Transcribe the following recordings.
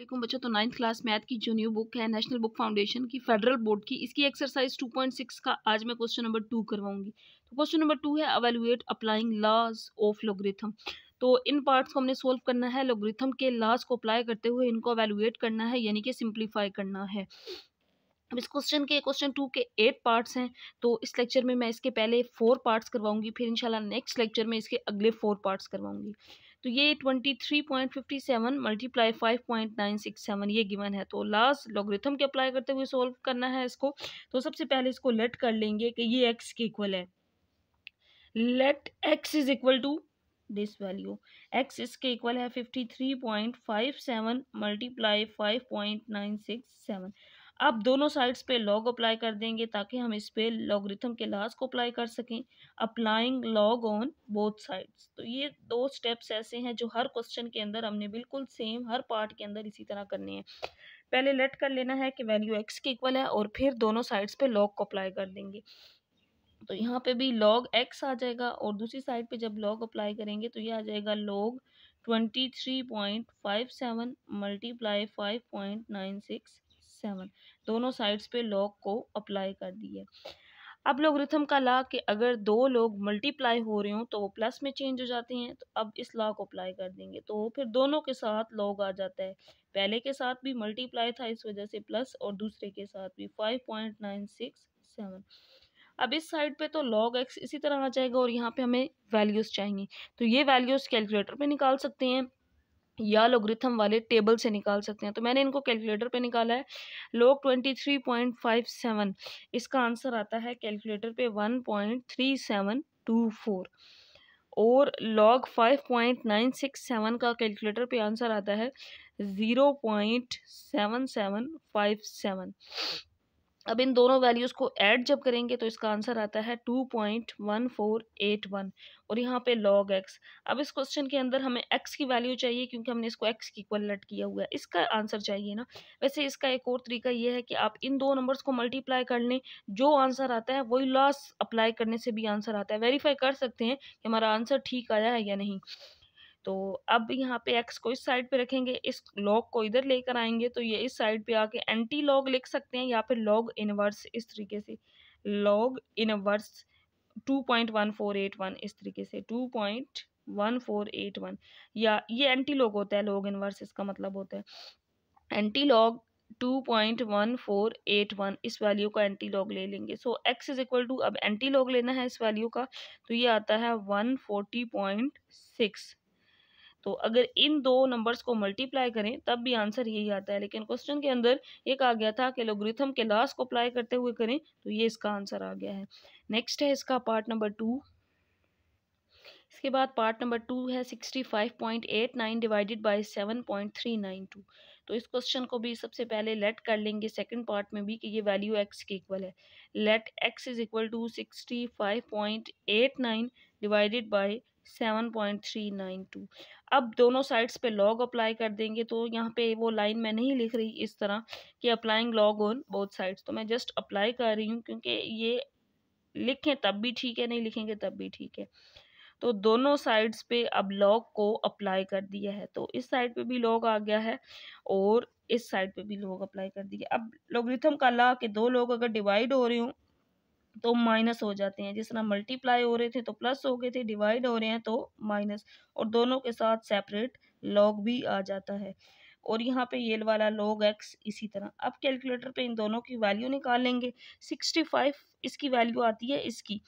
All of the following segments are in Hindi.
अल्लाम बच्चों तो नाइन्थ क्लास मैथ की जो न्यू बुक है नेशनल बुक फाउंडेशन की फेडरल बोर्ड की इसकी एक्सरसाइज 2.6 का आज मैं क्वेश्चन नंबर टू करवाऊंगी तो क्वेश्चन नंबर टू है evaluate applying laws of logarithm तो इन पार्ट्स को हमने सोल्व करना है लोग्रिथम के लॉज को अप्लाई करते हुए इनको अवेलुएट करना है यानी कि सिंप्लीफाई करना है अब इस क्वेश्चन के क्वेश्चन टू के एट पार्ट्स हैं तो इस लेक्चर में मैं इसके पहले फोर पार्ट्स करवाऊंगी फिर इंशाल्लाह नेक्स्ट लेक्चर में इसके अगले फोर पार्ट्स करवाऊंगी तो ये twenty three point fifty seven multiply five point nine six seven ये गिवन है तो लास्ट लॉगरिथम के अप्लाई करते हुए सॉल्व करना है इसको तो सबसे पहले इसको लेट कर लेंगे कि ये एक्स के इक्वल है let X is equal to this value X इसके इक्वल है fifty three point five seven multiply five point nine six seven अब दोनों साइड्स पे लॉग अप्लाई कर देंगे ताकि हम इस पर लॉगरिथम के लाज को अप्लाई कर सकें applying log on both sides तो ये दो स्टेप्स ऐसे हैं जो हर क्वेश्चन के अंदर हमने बिल्कुल सेम हर पार्ट के अंदर इसी तरह करने हैं पहले लेट कर लेना है कि वैल्यू एक्स के इक्वल है और फिर दोनों साइड्स पे लॉग को अप्लाई कर देंगे तो यहाँ पे भी लॉग एक्स आ जाएगा और दूसरी साइड पे जब लॉग अप्लाई करेंगे तो ये आ जाएगा log twenty three point five seven multiply five point nine six seven दोनों साइड्स पे लॉग को अप्लाई कर दिया अब लोग रिथम का ला कि अगर दो लोग मल्टीप्लाई हो रहे हों तो वो प्लस में चेंज हो जाते हैं तो अब इस लॉ को अप्लाई कर देंगे तो फिर दोनों के साथ लॉग आ जाता है पहले के साथ भी मल्टीप्लाई था इस वजह से प्लस और दूसरे के साथ भी five point nine six seven अब इस साइड पे तो लॉग एक्स इसी तरह आ जाएगा और यहाँ पे हमें वैल्यूज़ चाहिए तो ये वैल्यूज़ कैलकुलेटर पे निकाल सकते हैं या लोग्रिथम वाले टेबल से निकाल सकते हैं तो मैंने इनको कैलकुलेटर पे निकाला है log twenty three point five seven इसका आंसर आता है कैलकुलेटर पे one point three seven two four और log five point nine six seven का कैलकुलेटर पे आंसर आता है zero point seven seven five seven अब इन दोनों वैल्यूज़ को ऐड जब करेंगे तो इसका आंसर आता है two point one four eight one और यहाँ पे लॉग एक्स अब इस क्वेश्चन के अंदर हमें एक्स की वैल्यू चाहिए क्योंकि हमने इसको एक्स की इक्वल लट किया हुआ है इसका आंसर चाहिए ना वैसे इसका एक और तरीका ये है कि आप इन दो नंबर्स को मल्टीप्लाई कर लें जो आंसर आता है वही लॉस अप्लाई करने से भी आंसर आता है वेरीफाई कर सकते हैं कि हमारा आंसर ठीक आया है या नहीं तो अब यहाँ पे एक्स को इस साइड पे रखेंगे इस लॉग को इधर लेकर आएंगे तो ये इस साइड पे आके एंटी लॉग लिख सकते हैं या फिर लॉग इनवर्स इस तरीके से log inverse two point one four eight one इस तरीके से two point one four eight one या ये एंटी लॉग होता है लॉग इनवर्स इसका मतलब होता है anti log two point one four eight one इस वैल्यू का एंटी लॉग ले लेंगे so X is equal to अब एंटी लॉग लेना है इस वैल्यू का तो ये आता है वन फोर्टी पॉइंट सिक्स तो अगर इन दो नंबर्स को मल्टीप्लाई करें तब भी आंसर यही आता है लेकिन क्वेश्चन के अंदर एक आ गया था कि लोग्रिथम के लास्ट को अप्लाई करते हुए करें तो ये इसका आंसर आ गया है नेक्स्ट है इसका पार्ट नंबर टू इसके बाद पार्ट नंबर टू है sixty five point eight nine divided by seven point three nine two तो इस क्वेश्चन को भी सबसे पहले लेट कर लेंगे सेकंड पार्ट में भी कि ये वैल्यू एक्स के इक्वल है let X is equal to sixty five point eight nine divided by seven point three nine two अब दोनों साइड्स पे लॉग अप्लाई कर देंगे तो यहाँ पे वो लाइन मैं नहीं लिख रही इस तरह कि applying log on both sides तो मैं जस्ट अप्लाई कर रही हूँ क्योंकि ये लिखें तब भी ठीक है नहीं लिखेंगे तब भी ठीक है तो दोनों साइड्स पे अब लॉग को अप्लाई कर दिया है तो इस साइड पे भी लॉग आ गया है और इस साइड पे भी लॉग अप्लाई कर दिया अब लोगरिथम का ला के दो लोग अगर डिवाइड हो रहे हों तो माइनस हो जाते हैं जिस तरह मल्टीप्लाई हो रहे थे तो प्लस हो गए थे डिवाइड हो रहे हैं तो माइनस और दोनों के साथ सेपरेट लॉग भी आ जाता है और यहाँ पे ये वाला लॉग एक्स इसी तरह अब कैलकुलेटर पे इन दोनों की वैल्यू निकाल लेंगे सिक्सटी फाइव इसकी वैल्यू आती है इसकी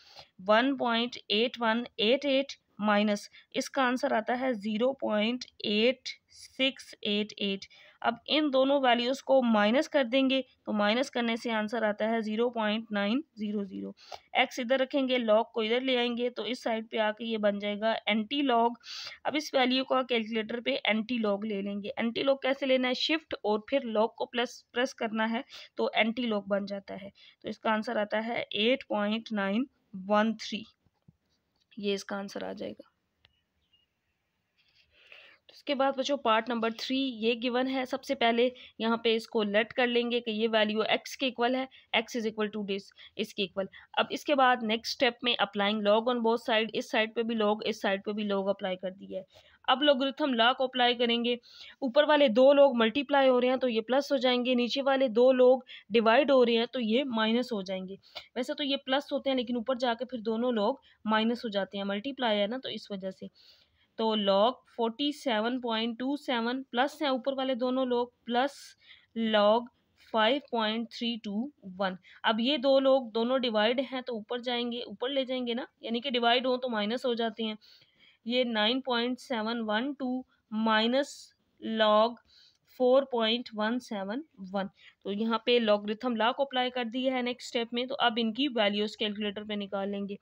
one point eight one eight eight minus इसका आंसर आता है zero point eight six eight eight अब इन दोनों वैल्यूज़ को माइनस कर देंगे तो माइनस करने से आंसर आता है zero point nine zero zero X इधर रखेंगे लॉग को इधर ले आएंगे तो इस साइड पे आके ये बन जाएगा एंटी लॉग अब इस वैल्यू का कैलकुलेटर पे एंटी लॉग ले लेंगे एंटी लॉग कैसे लेना है शिफ्ट और फिर लॉग को प्लस प्रेस करना है तो एंटी लॉग बन जाता है तो इसका आंसर आता है eight point nine one three ये इसका आंसर आ जाएगा उसके बाद बच्चों पार्ट नंबर थ्री ये गिवन है सबसे पहले यहाँ पे इसको लेट कर लेंगे कि ये वैल्यू एक्स के इक्वल है X is equal to this इसके इक्वल अब इसके बाद नेक्स्ट स्टेप में applying log on both side इस साइड पे भी लॉग इस साइड पे भी लॉग अप्लाई कर दिया है अब लोगरिथम लॉ को अप्लाई करेंगे ऊपर वाले दो लोग मल्टीप्लाई हो रहे हैं तो ये प्लस हो जाएंगे नीचे वाले दो लोग डिवाइड हो रहे हैं तो ये माइनस हो जाएंगे वैसे तो ये प्लस होते हैं लेकिन ऊपर जाके फिर दोनों लोग माइनस हो जाते हैं मल्टीप्लाई है ना तो इस वजह से तो log 47.27 प्लस है ऊपर वाले दोनों लोग प्लस log 5.321 अब ये दो लोग दोनों डिवाइड हैं तो ऊपर जाएंगे ऊपर ले जाएंगे ना यानी कि डिवाइड हो तो माइनस हो जाते हैं ये 9.712 माइनस log 4.171 तो यहाँ पे लॉग रिथम को अप्लाई कर दिया है नेक्स्ट स्टेप में तो अब इनकी वैल्यूज़ कैलकुलेटर पे निकाल लेंगे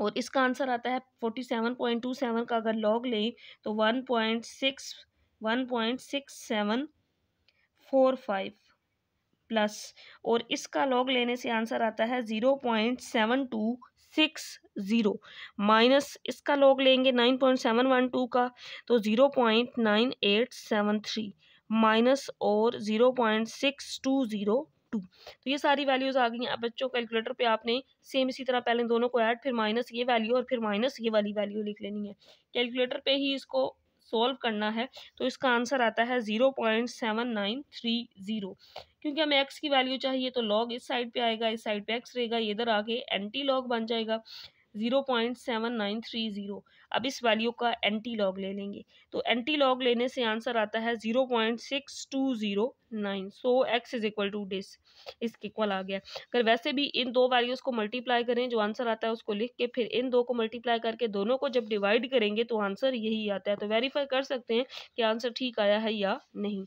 और इसका आंसर आता है forty seven point two seven का अगर लॉग लें तो one point six one point six seven four five plus और इसका लॉग लेने से आंसर आता है zero point seven two six zero minus इसका लॉग लेंगे nine point seven one two का तो zero point nine eight seven three minus और zero point six two zero two तो ये सारी वैल्यूज़ आ गई हैं बच्चों कैलकुलेटर पे आपने सेम इसी तरह पहले दोनों को ऐड फिर माइनस ये वैल्यू और फिर माइनस ये वाली वैल्यू लिख लेनी है कैलकुलेटर पे ही इसको सोल्व करना है तो इसका आंसर आता है zero point seven nine three zero क्योंकि हमें एक्स की वैल्यू चाहिए तो लॉग इस साइड पे आएगा इस साइड पे एक्स रहेगा इधर आके एंटी लॉग बन जाएगा zero point seven nine three zero अब इस वैल्यू का एंटी लॉग ले लेंगे तो एंटी लॉग लेने से आंसर आता है zero point six two zero nine so X is equal to this इसके इक्वल आ गया अगर वैसे भी इन दो वैल्यूज़ को मल्टीप्लाई करें जो आंसर आता है उसको लिख के फिर इन दो को मल्टीप्लाई करके दोनों को जब डिवाइड करेंगे तो आंसर यही आता है तो वेरीफाई कर सकते हैं कि आंसर ठीक आया है या नहीं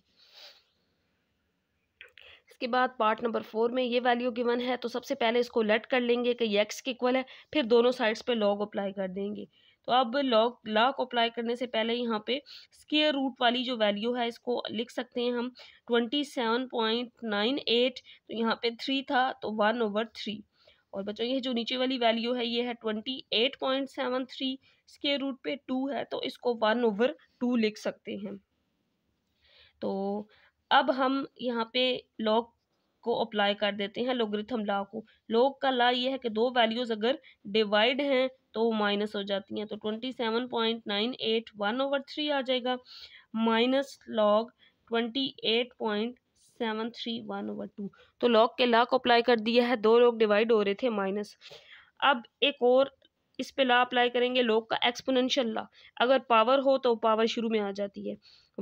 के बाद पार्ट नंबर फोर में ये वैल्यू गिवन है तो सबसे पहले इसको लेट कर लेंगे कि ये एक्स के इक्वल है फिर दोनों साइड्स पे लॉग अप्लाई कर देंगे तो अब लॉग लॉग अप्लाई करने से पहले यहाँ पे स्केयर रूट वाली जो वैल्यू है इसको लिख सकते हैं हम twenty seven point nine eight तो यहाँ पे थ्री था तो वन ओवर थ्री और बच्चों ये जो नीचे वाली वैल्यू है ये है twenty eight point seven three square root पे टू है तो इसको वन ओवर टू लिख सकते हैं तो अब हम यहाँ पे लॉग को अप्लाई कर देते हैं लोग्रिथम लॉ को लॉग का लॉ ये है कि दो वैल्यूज़ अगर डिवाइड हैं तो वो माइनस हो जाती हैं तो twenty seven point nine eight one over three आ जाएगा minus log twenty eight point seven three one over two तो लॉग के लॉ को अप्लाई कर दिया है दो लोग डिवाइड हो रहे थे माइनस अब एक और इस पे ला अप्लाई करेंगे लॉग का एक्सपोनेंशियल ला अगर पावर हो तो पावर शुरू में आ जाती है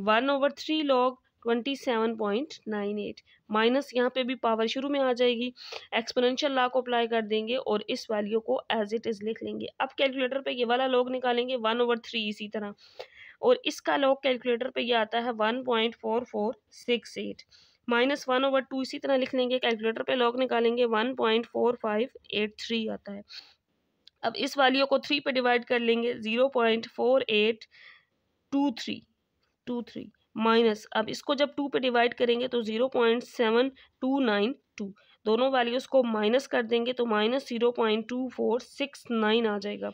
one over three log twenty seven point nine eight minus यहाँ पे भी पावर शुरू में आ जाएगी एक्सपोनेंशियल ला को अप्लाई कर देंगे और इस वैल्यू को एज इट इज़ लिख लेंगे अब कैलकुलेटर पे ये वाला लोग निकालेंगे वन ओवर थ्री इसी तरह और इसका लॉग कैलकुलेटर पे ये आता है one point four four six eight minus one over two इसी तरह लिख लेंगे कैलकुलेटर पे लॉग निकालेंगे one point four five eight three आता है अब इस वैल्यू को थ्री पे डिवाइड कर लेंगे zero point four eight two three two three minus अब इसको जब टू पे डिवाइड करेंगे तो zero point seven two nine two दोनों वैल्यूज़ को माइनस कर देंगे तो minus zero point two four six nine आ जाएगा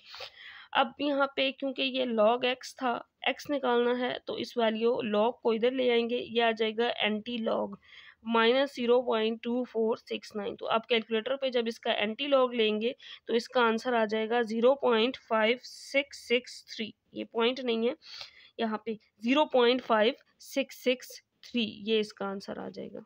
अब यहाँ पे क्योंकि ये लॉग एक्स था एक्स निकालना है तो इस वैल्यू लॉग को इधर ले आएंगे ये आ जाएगा anti log minus zero point two four six nine तो आप कैलकुलेटर पे जब इसका एंटी लॉग लेंगे तो इसका आंसर आ जाएगा zero point five six six three ये पॉइंट नहीं है यहाँ पे zero point five six six three ये इसका आंसर आ जाएगा